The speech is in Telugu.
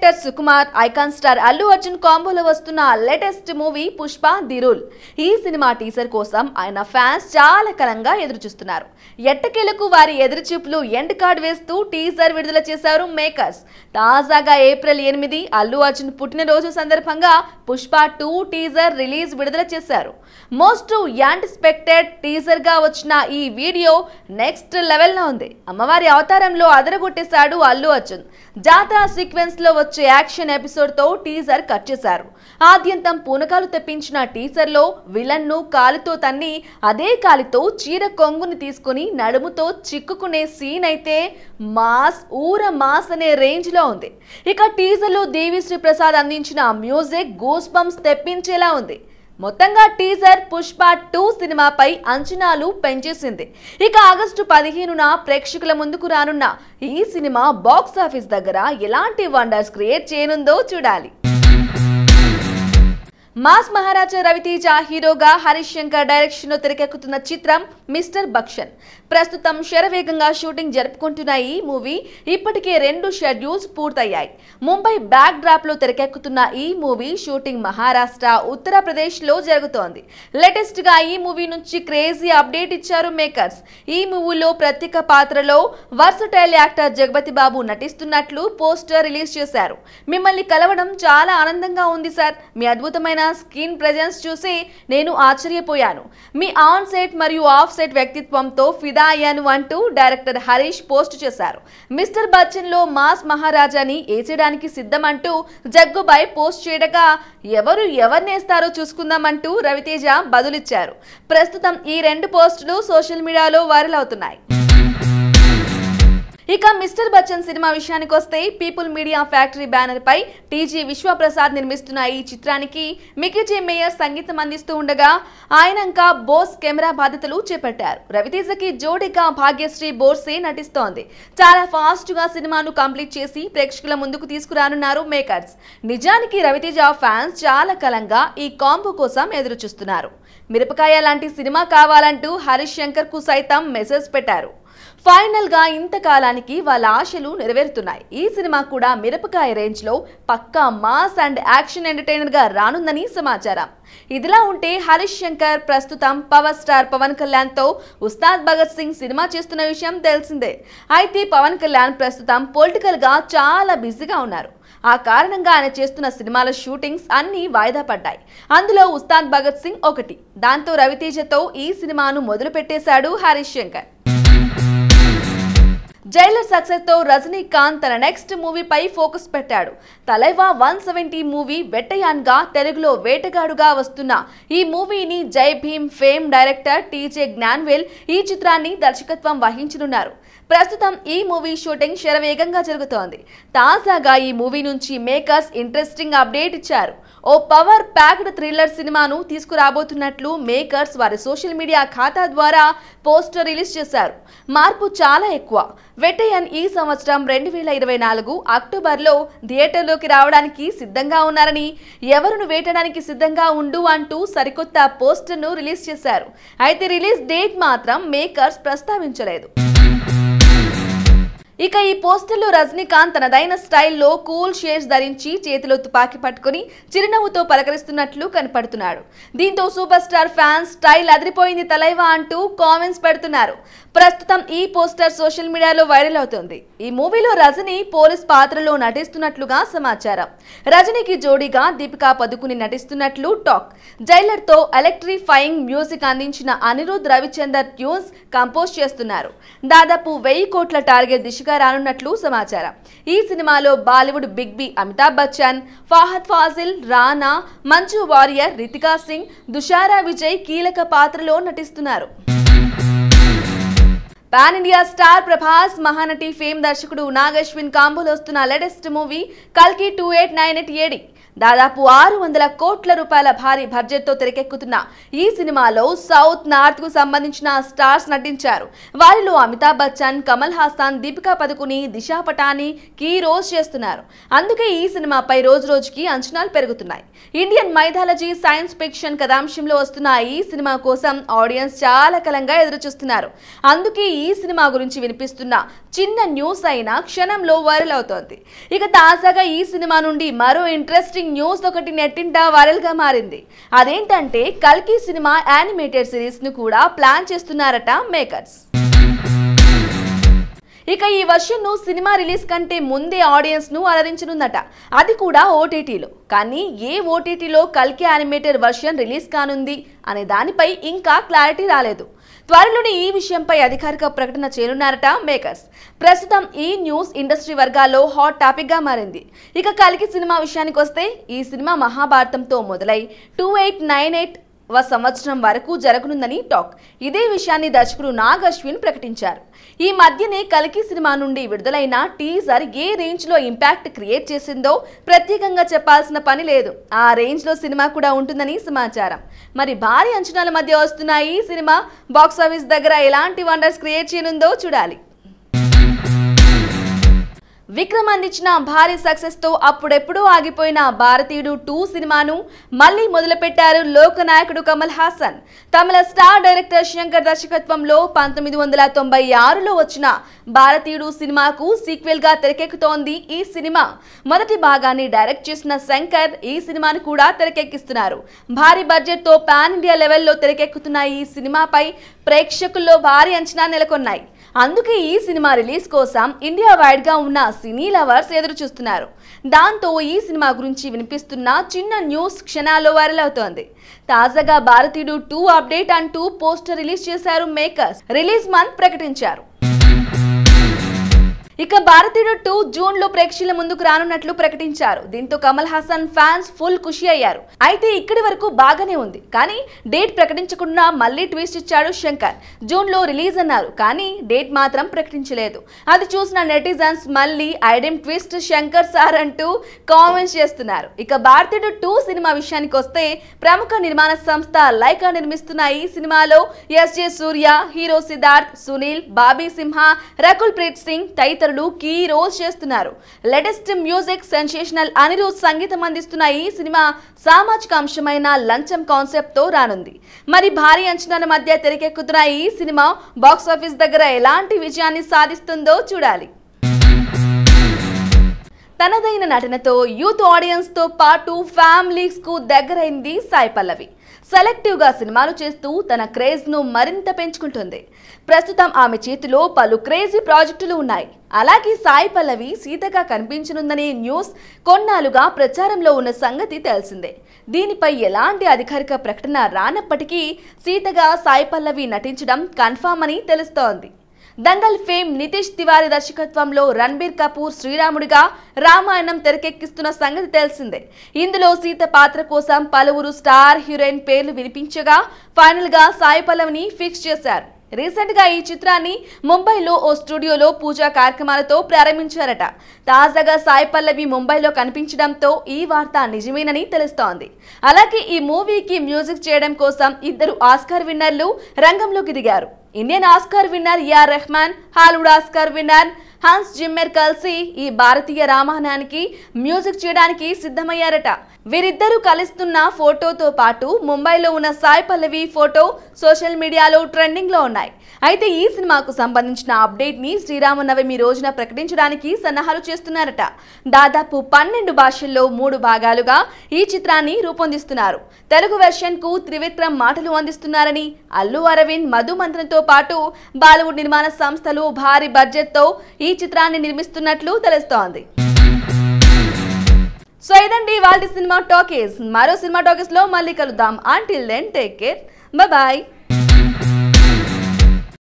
director Sukumar icon star Allu Arjun కాంబోలో వస్తున్న latest movie Pushpa the rule ఈ సినిమా టీజర్ కోసం ఆయన ఫ్యాన్స్ చాలా ఎదురు ఎదురుచూస్తున్నారు ఎట్టకేలకు వారి ఎదురుచూపులు ఎండ్ కార్డ్ వేస్తూ టీజర్ విడుదల చేశారు మేకర్స్ తాజాగా ఏప్రిల్ ఎనిమిది అల్లు అర్జున్ పుట్టినరోజు సందర్భంగా పుష్ప టూ టీజర్ రిలీజ్ విడుదల చేశారు మోస్ట్ యాంటిస్పెక్టెడ్ టీజర్ గా వచ్చిన ఈ వీడియో నెక్స్ట్ లెవెల్ లో ఉంది అమ్మవారి అవతారంలో అదరగొట్టేశాడు అల్లు అర్జున్ జాతర సీక్వెన్స్ లో వచ్చే యాక్షన్ ఎపిసోడ్తో టీజర్ కట్ చేశారు ఆద్యంతం పూనకాలు తెప్పించిన టీజర్లో విలన్ను కాలితో తన్ని అదే కాలితో చీర కొంగుని తీసుకుని నడుముతో చిక్కుకునే సీన్ అయితే మాస్ ఊర మాస్ అనే రేంజ్లో ఉంది ఇక టీజర్లో దేవిశ్రీ ప్రసాద్ అందించిన మ్యూజిక్ గోస్ బంప్స్ తెప్పించేలా ఉంది మొత్తంగా టీజర్ పుష్ప టూ సినిమాపై అంచనాలు పెంచేసింది ఇక ఆగస్టు పదిహేనున ప్రేక్షకుల ముందుకు రానున్న ఈ సినిమా బాక్సాఫీస్ దగ్గర ఎలాంటి వండర్స్ క్రియేట్ చేయనుందో చూడాలి మాస్ మహారాజా రవితేజ హీరోగా హరీష్ శంకర్ డైరెక్షన్ లో తెరకెక్కుతున్న చిత్రం మిస్టర్ బక్షన్ ప్రస్తుతం శరవేగంగా షూటింగ్ జరుపుకుంటున్న ఈ మూవీ ఇప్పటికే రెండు షెడ్యూల్స్ పూర్తయ్యాయి ముంబై బ్యాక్ డ్రాప్ లో తెరకెక్కుతున్న ఈ మూవీ షూటింగ్ మహారాష్ట్ర ఉత్తరప్రదేశ్ లో జరుగుతోంది లేటెస్ట్ గా ఈ మూవీ నుంచి క్రేజీ అప్డేట్ ఇచ్చారు మేకర్స్ ఈ మూవీలో ప్రత్యేక పాత్రలో వర్సటైల్ యాక్టర్ జగపతి బాబు నటిస్తున్నట్లు పోస్టర్ రిలీజ్ చేశారు మిమ్మల్ని కలవడం చాలా ఆనందంగా ఉంది సార్ మీ అద్భుతమైన స్కిన్ ప్రజెన్స్ చూసి నేను ఆశ్చర్యపోయాను మీ ఆన్ సెట్ మరియు ఆఫ్ సెట్ వ్యక్తిత్వంతో ఫిదా అయ్యాను అంటూ డైరెక్టర్ హరీష్ పోస్ట్ చేశారు మిస్టర్ బచ్చన్లో మాస్ మహారాజాని ఏచేయడానికి సిద్ధం అంటూ జగ్గుబై పోస్ట్ చేయడగా ఎవరు ఎవరినేస్తారో చూసుకుందామంటూ రవితేజ బదులిచ్చారు ప్రస్తుతం ఈ రెండు పోస్టులు సోషల్ మీడియాలో వైరల్ అవుతున్నాయి ఇక మిస్టర్ బచ్చన్ సినిమా విషయానికి వస్తే పీపుల్ మీడియా ఫ్యాక్టరీ బ్యానర్ పై టీజీ విశ్వప్రసాద్ నిర్మిస్తున్న ఈ చిత్రానికి మికిజీ మేయర్ సంగీతం అందిస్తూ ఉండగా ఆయనంక బోస్ కెమెరా బాధ్యతలు చేపట్టారు రవితేజకి జోడిగా భాగ్యశ్రీ బోర్సే నటిస్తోంది చాలా ఫాస్ట్ గా సినిమాను కంప్లీట్ చేసి ప్రేక్షకుల ముందుకు తీసుకురానున్నారు మేకర్స్ నిజానికి రవితేజ ఫ్యాన్స్ చాలా కలంగా ఈ కాంబో కోసం ఎదురు చూస్తున్నారు మిరపకాయ లాంటి సినిమా కావాలంటూ హరీష్ శంకర్ కు సైతం మెసేజ్ పెట్టారు ఫైనల్ గా ఇంతకాలానికి వాళ్ళ ఆశలు నెరవేరుతున్నాయి ఈ సినిమా కూడా మిరపకాయ రేంజ్ లో పక్కా మాస్ అండ్ యాక్షన్ ఎంటర్టైనర్ గా రానుందని సమాచారం ఇదిలా ఉంటే హరీష్ శంకర్ ప్రస్తుతం పవర్ స్టార్ పవన్ కళ్యాణ్ తో ఉస్తాద్ భగత్ సింగ్ సినిమా చేస్తున్న విషయం తెలిసిందే అయితే పవన్ కళ్యాణ్ ప్రస్తుతం పొలిటికల్ గా చాలా బిజీగా ఉన్నారు ఆ కారణంగా ఆయన చేస్తున్న సినిమాల షూటింగ్స్ అన్నీ వాయిదా పడ్డాయి అందులో ఉస్తాద్ భగత్ సింగ్ ఒకటి దాంతో రవితేజతో ఈ సినిమాను మొదలు పెట్టేశాడు హరీష్ శంకర్ జైలర్ సక్సెస్తో రజనీకాంత్ తన నెక్స్ట్ మూవీపై ఫోకస్ పెట్టాడు తలైవా వన్ సెవెంటీ మూవీ గా తెలుగులో వేటగాడుగా వస్తున్న ఈ మూవీని Jai Bhim fame director TJ Gnanavel ఈ చిత్రాన్ని దర్శకత్వం వహించనున్నారు ప్రస్తుతం ఈ మూవీ షూటింగ్ శరవేగంగా జరుగుతోంది తాజాగా ఈ మూవీ నుంచి మేకర్స్ ఇంట్రెస్టింగ్ అప్డేట్ ఇచ్చారు ఓ పవర్ ప్యాక్డ్ థ్రిల్లర్ సినిమాను తీసుకురాబోతున్నట్లు మేకర్స్ వారి సోషల్ మీడియా ఖాతా ద్వారా పోస్టర్ రిలీజ్ చేశారు మార్పు చాలా ఎక్కువ వెటయన్ ఈ సంవత్సరం రెండు వేల ఇరవై నాలుగు అక్టోబర్లో థియేటర్లోకి రావడానికి సిద్ధంగా ఉన్నారని ఎవరును వేటడానికి సిద్ధంగా ఉండు అంటూ సరికొత్త పోస్టర్ను రిలీజ్ చేశారు అయితే రిలీజ్ డేట్ మాత్రం మేకర్స్ ప్రస్తావించలేదు ఇక ఈ పోస్టర్లో రజనీకాంత్ తనదైన స్టైల్లో కూల్ షేర్స్ ధరించి చేతిలో తుపాకీ పట్టుకుని చిరునవ్వుతో పలకరిస్తున్నట్లు కనపడుతున్నాడు దీంతో సూపర్ స్టార్ ఫ్యాన్స్ స్టైల్ అదిరిపోయింది తలైవా అంటూ కామెంట్స్ పెడుతున్నారు ప్రస్తుతం ఈ పోస్టర్ సోషల్ మీడియాలో వైరల్ అవుతుంది ఈ మూవీలో రజనీ పోలీస్ పాత్రలో నటిస్తున్నట్లుగా సమాచారం రజనీకి జోడీగా దీపికా పదుకుని నటిస్తున్నట్లు టాక్ జైలర్తో ఎలక్ట్రిఫైయింగ్ మ్యూజిక్ అందించిన అనిరుద్ రవిచందర్ ట్యూన్స్ కంపోజ్ చేస్తున్నారు దాదాపు వెయ్యి కోట్ల టార్గెట్ దిశ గా రానున్నట్లు సమాచారం ఈ సినిమాలో బాలీవుడ్ బిగ్ బి అమితాబ్ బచ్చన్ ఫాహద్ ఫాజిల్ రానా మంచు వారియర్ రితికా సింగ్ దుషారా విజయ్ కీలక పాత్రలో నటిస్తున్నారు pan India star Prabhas Mahanati fame దర్శకుడు నాగశ్విన్ కాంబోలో వస్తున్న లేటెస్ట్ మూవీ కల్కి two eight nine eight AD దాదాపు ఆరు వందల కోట్ల రూపాయల భారీ బడ్జెట్తో తెరకెక్కుతున్న ఈ సినిమాలో సౌత్ నార్త్ కు సంబంధించిన స్టార్స్ నటించారు వారిలో అమితాబ్ బచ్చన్ కమల్ హాసన్ దీపికా పదుకుని దిశా పటాని కీ రోజ్ చేస్తున్నారు అందుకే ఈ సినిమాపై రోజు రోజుకి అంచనాలు పెరుగుతున్నాయి ఇండియన్ మైథాలజీ సైన్స్ ఫిక్షన్ కథాంశంలో వస్తున్న ఈ సినిమా కోసం ఆడియన్స్ చాలా కలంగా ఎదురుచూస్తున్నారు అందుకే ఈ సినిమా గురించి వినిపిస్తున్న చిన్న న్యూస్ అయినా క్షణంలో వైరల్ అవుతోంది ఇక తాజాగా ఈ సినిమా నుండి మరో ఇంట్రెస్టింగ్ న్యూస్ ఒకటి నెట్టింటా వైరల్ గా మారింది అదేంటంటే కల్కి సినిమా యానిమేటెడ్ ను కూడా ప్లాన్ చేస్తున్నారట మేకర్స్ ఇక ఈ ను సినిమా రిలీజ్ కంటే ముందే ఆడియన్స్ ను అలరించనుందట అది కూడా ఓటీటీలో కానీ ఏ ఓటీటీలో కల్కి యానిమేటెడ్ వర్షన్ రిలీజ్ కానుంది అనే దానిపై ఇంకా క్లారిటీ రాలేదు త్వరలోనే ఈ విషయంపై అధికారిక ప్రకటన చేయనున్నారట మేకర్స్ ప్రస్తుతం ఈ న్యూస్ ఇండస్ట్రీ వర్గాల్లో హాట్ టాపిక్గా మారింది ఇక కలికి సినిమా విషయానికి వస్తే ఈ సినిమా మహాభారతంతో మొదలై టూ ఎయిట్ నైన్ ఎయిట్ వ సంవత్సరం వరకు జరగనుందని టాక్ ఇదే విషయాన్ని దర్శకుడు నాగ్ అశ్విన్ ప్రకటించారు ఈ మధ్యనే కలికి సినిమా నుండి విడుదలైన టీజర్ ఏ రేంజ్లో ఇంపాక్ట్ క్రియేట్ చేసిందో ప్రత్యేకంగా చెప్పాల్సిన పని లేదు ఆ రేంజ్లో సినిమా కూడా ఉంటుందని సమాచారం మరి భారీ అంచనాల మధ్య వస్తున్న ఈ సినిమా బాక్సాఫీస్ దగ్గర ఎలాంటి వండర్స్ క్రియేట్ చేయనుందో చూడాలి విక్రమ్ అందించిన భారీ సక్సెస్తో అప్పుడెప్పుడు ఆగిపోయిన భారతీయుడు టూ సినిమాను మళ్లీ మొదలుపెట్టారు లోకనాయకుడు కమల్ హాసన్ తమిళ స్టార్ డైరెక్టర్ శంకర్ దర్శకత్వంలో పంతొమ్మిది వందల తొంభై ఆరులో వచ్చిన భారతీయుడు సినిమాకు సీక్వెల్గా తెరకెక్కుతోంది ఈ సినిమా మొదటి భాగాన్ని డైరెక్ట్ చేసిన శంకర్ ఈ సినిమాను కూడా తెరకెక్కిస్తున్నారు భారీ బడ్జెట్తో పాన్ ఇండియా లెవెల్లో తెరకెక్కుతున్న ఈ సినిమాపై ప్రేక్షకుల్లో భారీ అంచనా నెలకొన్నాయి అందుకే ఈ సినిమా రిలీజ్ కోసం ఇండియా గా ఉన్న సినీ లవర్స్ ఎదురు చూస్తున్నారు దాంతో ఈ సినిమా గురించి వినిపిస్తున్న చిన్న న్యూస్ క్షణాల్లో వైరల్ అవుతోంది తాజాగా భారతీయుడు టూ అప్డేట్ అంటూ పోస్టర్ రిలీజ్ చేశారు మేకర్స్ రిలీజ్ మంత్ ప్రకటించారు ఇక భారతీయుడు టూ జూన్ లో ప్రేక్షకుల ముందుకు రానున్నట్లు ప్రకటించారు దీంతో కమల్ హాసన్ ఫ్యాన్స్ ఫుల్ ఖుషి అయ్యారు అయితే ఇక్కడి వరకు బాగానే ఉంది కానీ డేట్ ప్రకటించకుండా మళ్ళీ ట్విస్ట్ ఇచ్చాడు శంకర్ జూన్ లో రిలీజ్ అన్నారు కానీ డేట్ మాత్రం ప్రకటించలేదు అది చూసిన నెటిజన్స్ మళ్ళీ ఐడెం ట్విస్ట్ శంకర్ సార్ అంటూ కామెంట్స్ చేస్తున్నారు ఇక భారతీయుడు టూ సినిమా విషయానికి వస్తే ప్రముఖ నిర్మాణ సంస్థ లైకా నిర్మిస్తున్న ఈ సినిమాలో S J Surya hero Siddharth Sunil Bobby Simha Rakul Preet Singh తదితర తదితరులు కీ రోల్స్ చేస్తున్నారు లేటెస్ట్ మ్యూజిక్ సెన్సేషనల్ అనిరుద్ధ్ సంగీతం అందిస్తున్న ఈ సినిమా సామాజిక అంశమైన లంచం కాన్సెప్ట్ తో రానుంది మరి భారీ అంచనాల మధ్య తెరకెక్కుతున్న ఈ సినిమా బాక్సాఫీస్ దగ్గర ఎలాంటి విజయాన్ని సాధిస్తుందో చూడాలి తనదైన నటనతో యూత్ ఆడియన్స్తో పాటు ఫ్యామిలీస్కు దగ్గరైంది సాయి పల్లవి సెలెక్టివ్గా సినిమాలు చేస్తూ తన క్రేజ్ను మరింత పెంచుకుంటుంది ప్రస్తుతం ఆమె చేతిలో పలు క్రేజీ ప్రాజెక్టులు ఉన్నాయి అలాగే సాయి పల్లవి సీతగా కనిపించనుందనే న్యూస్ కొన్నాళ్ళుగా ప్రచారంలో ఉన్న సంగతి తెలిసిందే దీనిపై ఎలాంటి అధికారిక ప్రకటన రానప్పటికీ సీతగా సాయి పల్లవి నటించడం కన్ఫామ్ అని తెలుస్తోంది దంగల్ ఫేమ్ నితీష్ తివారీ దర్శకత్వంలో రణబీర్ కపూర్ శ్రీరాముడిగా రామాయణం తెరకెక్కిస్తున్న సంగతి తెలిసిందే ఇందులో సీత పాత్ర కోసం పలువురు స్టార్ హీరోయిన్ పేర్లు వినిపించగా ఫైనల్ గా సాయి పల్లవిని ఫిక్స్ చేశారు రీసెంట్ గా ఈ చిత్రాన్ని ముంబైలో ఓ స్టూడియోలో పూజా కార్యక్రమాలతో ప్రారంభించారట తాజాగా సాయి పల్లవి ముంబైలో కనిపించడంతో ఈ వార్త నిజమేనని తెలుస్తోంది అలాగే ఈ మూవీకి మ్యూజిక్ చేయడం కోసం ఇద్దరు ఆస్కార్ విన్నర్లు రంగంలోకి దిగారు Indian Oscar winner AR Rahman Hollywood Oscar winner Hans Zimmer కలిసి ఈ భారతీయ రామాయణానికి మ్యూజిక్ చేయడానికి సిద్ధమయ్యారట వీరిద్దరూ కలుస్తున్న ఫోటోతో పాటు ముంబైలో ఉన్న సాయి పల్లవి ఫోటో సోషల్ మీడియాలో ట్రెండింగ్లో ఉన్నాయి అయితే ఈ సినిమాకు సంబంధించిన అప్డేట్ని శ్రీరామనవమి రోజున ప్రకటించడానికి సన్నాహాలు చేస్తున్నారట దాదాపు పన్నెండు భాషల్లో మూడు భాగాలుగా ఈ చిత్రాన్ని రూపొందిస్తున్నారు తెలుగు వెర్షన్కు త్రివిక్రమ్ మాటలు అందిస్తున్నారని అల్లు అరవింద్ మధు మంత్రంతో పాటు బాలీవుడ్ నిర్మాణ సంస్థలు భారీ బడ్జెట్తో ఈ చిత్రాన్ని నిర్మిస్తున్నట్లు తెలుస్తోంది సో ఇదండి వాళ్ళ సినిమా టాకీస్ మరో సినిమా టాకీస్ లో మళ్ళీ కలుద్దాం until then take care bye